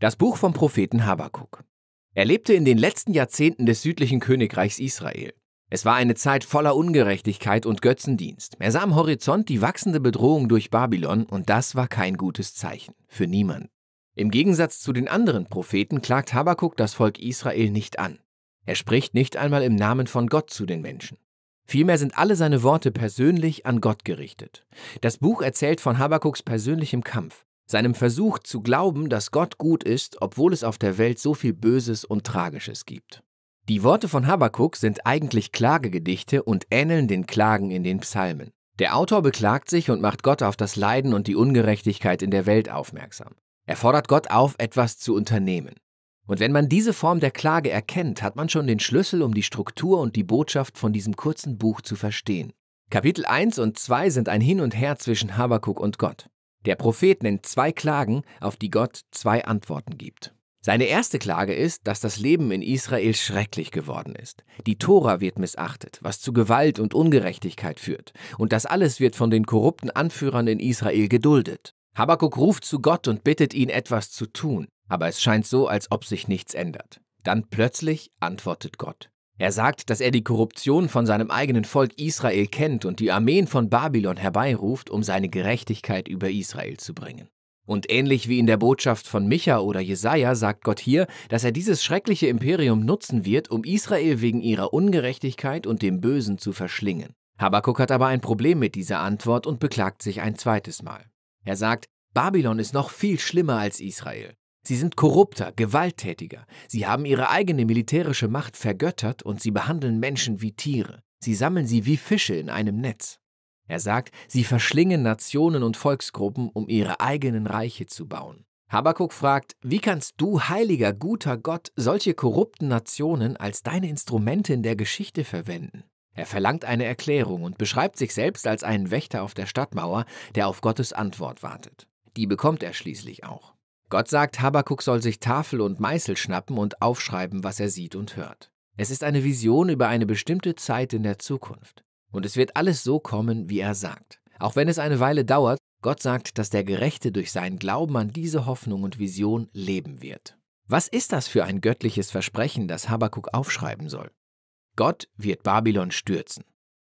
Das Buch vom Propheten Habakkuk. Er lebte in den letzten Jahrzehnten des südlichen Königreichs Israel. Es war eine Zeit voller Ungerechtigkeit und Götzendienst. Er sah am Horizont die wachsende Bedrohung durch Babylon und das war kein gutes Zeichen. Für niemanden. Im Gegensatz zu den anderen Propheten klagt Habakkuk das Volk Israel nicht an. Er spricht nicht einmal im Namen von Gott zu den Menschen. Vielmehr sind alle seine Worte persönlich an Gott gerichtet. Das Buch erzählt von Habakuks persönlichem Kampf seinem Versuch zu glauben, dass Gott gut ist, obwohl es auf der Welt so viel Böses und Tragisches gibt. Die Worte von Habakuk sind eigentlich Klagegedichte und ähneln den Klagen in den Psalmen. Der Autor beklagt sich und macht Gott auf das Leiden und die Ungerechtigkeit in der Welt aufmerksam. Er fordert Gott auf, etwas zu unternehmen. Und wenn man diese Form der Klage erkennt, hat man schon den Schlüssel, um die Struktur und die Botschaft von diesem kurzen Buch zu verstehen. Kapitel 1 und 2 sind ein Hin und Her zwischen Habakuk und Gott. Der Prophet nennt zwei Klagen, auf die Gott zwei Antworten gibt. Seine erste Klage ist, dass das Leben in Israel schrecklich geworden ist. Die Tora wird missachtet, was zu Gewalt und Ungerechtigkeit führt. Und das alles wird von den korrupten Anführern in Israel geduldet. Habakuk ruft zu Gott und bittet ihn, etwas zu tun. Aber es scheint so, als ob sich nichts ändert. Dann plötzlich antwortet Gott. Er sagt, dass er die Korruption von seinem eigenen Volk Israel kennt und die Armeen von Babylon herbeiruft, um seine Gerechtigkeit über Israel zu bringen. Und ähnlich wie in der Botschaft von Micha oder Jesaja sagt Gott hier, dass er dieses schreckliche Imperium nutzen wird, um Israel wegen ihrer Ungerechtigkeit und dem Bösen zu verschlingen. Habakuk hat aber ein Problem mit dieser Antwort und beklagt sich ein zweites Mal. Er sagt, Babylon ist noch viel schlimmer als Israel. Sie sind korrupter, gewalttätiger, sie haben ihre eigene militärische Macht vergöttert und sie behandeln Menschen wie Tiere, sie sammeln sie wie Fische in einem Netz. Er sagt, sie verschlingen Nationen und Volksgruppen, um ihre eigenen Reiche zu bauen. Habakuk fragt, wie kannst du, heiliger, guter Gott, solche korrupten Nationen als deine Instrumente in der Geschichte verwenden? Er verlangt eine Erklärung und beschreibt sich selbst als einen Wächter auf der Stadtmauer, der auf Gottes Antwort wartet. Die bekommt er schließlich auch. Gott sagt, Habakuk soll sich Tafel und Meißel schnappen und aufschreiben, was er sieht und hört. Es ist eine Vision über eine bestimmte Zeit in der Zukunft. Und es wird alles so kommen, wie er sagt. Auch wenn es eine Weile dauert, Gott sagt, dass der Gerechte durch seinen Glauben an diese Hoffnung und Vision leben wird. Was ist das für ein göttliches Versprechen, das Habakuk aufschreiben soll? Gott wird Babylon stürzen.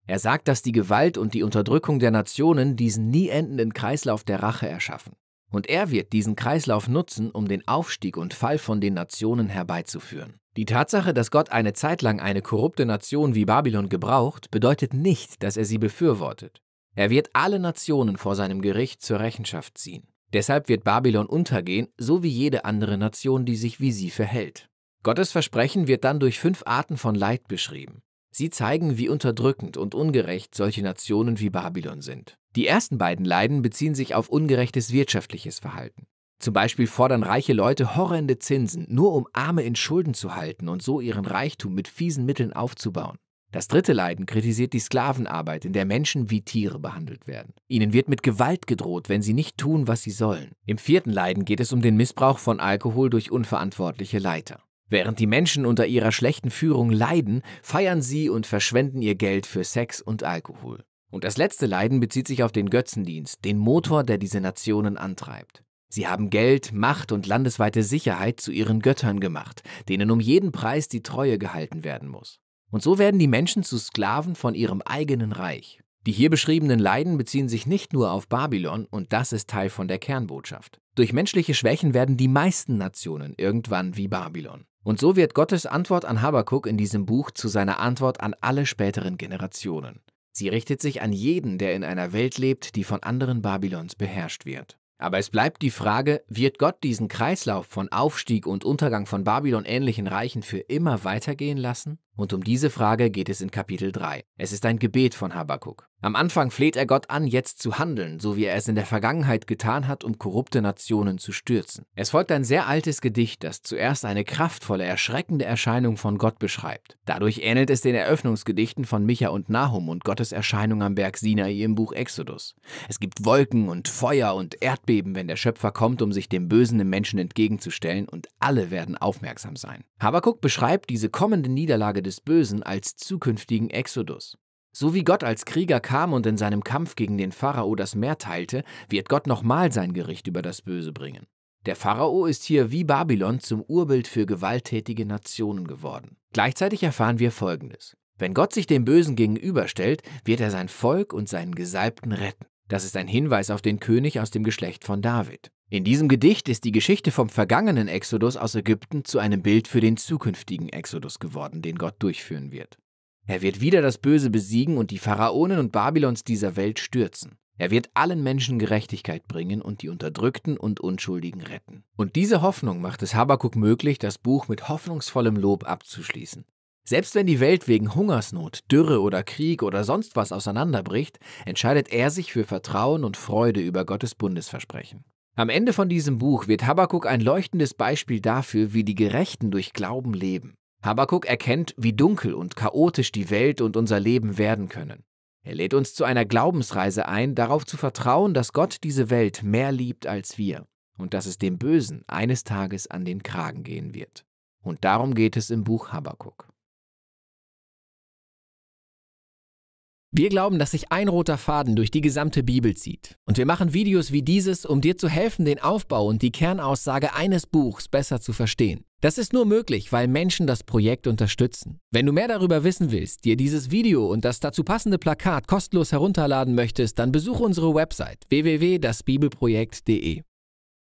Er sagt, dass die Gewalt und die Unterdrückung der Nationen diesen nie endenden Kreislauf der Rache erschaffen. Und er wird diesen Kreislauf nutzen, um den Aufstieg und Fall von den Nationen herbeizuführen. Die Tatsache, dass Gott eine Zeit lang eine korrupte Nation wie Babylon gebraucht, bedeutet nicht, dass er sie befürwortet. Er wird alle Nationen vor seinem Gericht zur Rechenschaft ziehen. Deshalb wird Babylon untergehen, so wie jede andere Nation, die sich wie sie verhält. Gottes Versprechen wird dann durch fünf Arten von Leid beschrieben. Sie zeigen, wie unterdrückend und ungerecht solche Nationen wie Babylon sind. Die ersten beiden Leiden beziehen sich auf ungerechtes wirtschaftliches Verhalten. Zum Beispiel fordern reiche Leute horrende Zinsen, nur um Arme in Schulden zu halten und so ihren Reichtum mit fiesen Mitteln aufzubauen. Das dritte Leiden kritisiert die Sklavenarbeit, in der Menschen wie Tiere behandelt werden. Ihnen wird mit Gewalt gedroht, wenn sie nicht tun, was sie sollen. Im vierten Leiden geht es um den Missbrauch von Alkohol durch unverantwortliche Leiter. Während die Menschen unter ihrer schlechten Führung leiden, feiern sie und verschwenden ihr Geld für Sex und Alkohol. Und das letzte Leiden bezieht sich auf den Götzendienst, den Motor, der diese Nationen antreibt. Sie haben Geld, Macht und landesweite Sicherheit zu ihren Göttern gemacht, denen um jeden Preis die Treue gehalten werden muss. Und so werden die Menschen zu Sklaven von ihrem eigenen Reich. Die hier beschriebenen Leiden beziehen sich nicht nur auf Babylon, und das ist Teil von der Kernbotschaft. Durch menschliche Schwächen werden die meisten Nationen irgendwann wie Babylon. Und so wird Gottes Antwort an Habakuk in diesem Buch zu seiner Antwort an alle späteren Generationen. Sie richtet sich an jeden, der in einer Welt lebt, die von anderen Babylons beherrscht wird. Aber es bleibt die Frage, wird Gott diesen Kreislauf von Aufstieg und Untergang von Babylon ähnlichen Reichen für immer weitergehen lassen? Und um diese Frage geht es in Kapitel 3. Es ist ein Gebet von Habakkuk. Am Anfang fleht er Gott an, jetzt zu handeln, so wie er es in der Vergangenheit getan hat, um korrupte Nationen zu stürzen. Es folgt ein sehr altes Gedicht, das zuerst eine kraftvolle, erschreckende Erscheinung von Gott beschreibt. Dadurch ähnelt es den Eröffnungsgedichten von Micha und Nahum und Gottes Erscheinung am Berg Sinai im Buch Exodus. Es gibt Wolken und Feuer und Erdbeben, wenn der Schöpfer kommt, um sich dem Bösen im Menschen entgegenzustellen, und alle werden aufmerksam sein. Habakkuk beschreibt diese kommende Niederlage Niederlage des Bösen als zukünftigen Exodus. So wie Gott als Krieger kam und in seinem Kampf gegen den Pharao das Meer teilte, wird Gott nochmal sein Gericht über das Böse bringen. Der Pharao ist hier wie Babylon zum Urbild für gewalttätige Nationen geworden. Gleichzeitig erfahren wir Folgendes. Wenn Gott sich dem Bösen gegenüberstellt, wird er sein Volk und seinen Gesalbten retten. Das ist ein Hinweis auf den König aus dem Geschlecht von David. In diesem Gedicht ist die Geschichte vom vergangenen Exodus aus Ägypten zu einem Bild für den zukünftigen Exodus geworden, den Gott durchführen wird. Er wird wieder das Böse besiegen und die Pharaonen und Babylons dieser Welt stürzen. Er wird allen Menschen Gerechtigkeit bringen und die Unterdrückten und Unschuldigen retten. Und diese Hoffnung macht es Habakuk möglich, das Buch mit hoffnungsvollem Lob abzuschließen. Selbst wenn die Welt wegen Hungersnot, Dürre oder Krieg oder sonst was auseinanderbricht, entscheidet er sich für Vertrauen und Freude über Gottes Bundesversprechen. Am Ende von diesem Buch wird Habakuk ein leuchtendes Beispiel dafür, wie die Gerechten durch Glauben leben. Habakuk erkennt, wie dunkel und chaotisch die Welt und unser Leben werden können. Er lädt uns zu einer Glaubensreise ein, darauf zu vertrauen, dass Gott diese Welt mehr liebt als wir und dass es dem Bösen eines Tages an den Kragen gehen wird. Und darum geht es im Buch Habakuk. Wir glauben, dass sich ein roter Faden durch die gesamte Bibel zieht. Und wir machen Videos wie dieses, um dir zu helfen, den Aufbau und die Kernaussage eines Buchs besser zu verstehen. Das ist nur möglich, weil Menschen das Projekt unterstützen. Wenn du mehr darüber wissen willst, dir dieses Video und das dazu passende Plakat kostenlos herunterladen möchtest, dann besuche unsere Website www.dasbibelprojekt.de.